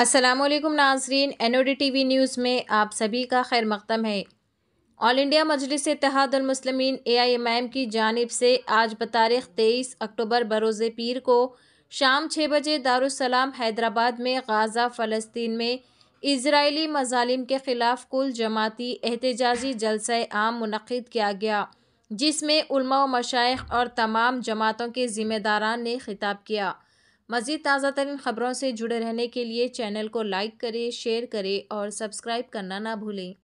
Aslam Nazreen N D T V वी न्यूज़ में आप सभी का खैर मकदम है all India Majlis Ittehadul Muslimeen A I M M की जानब से आज बतारीख तेईस अक्टूबर बरोज़ पीर को शाम छः बजे दारुसलाम हैदराबाद में गाज़ा फ़लस्तीन में इसराइली मजालिम के ख़िलाफ़ कुल जमाती एहतजाजी जलसा आम मनद किया गया जिसमें उलमा मशाइ और तमाम जमातों के ज़िम्मेदारान ने खिताब किया मज़ीद ताज़ा तरीन ख़बरों से जुड़े रहने के लिए चैनल को लाइक करें शेयर करें और सब्सक्राइब करना ना भूलें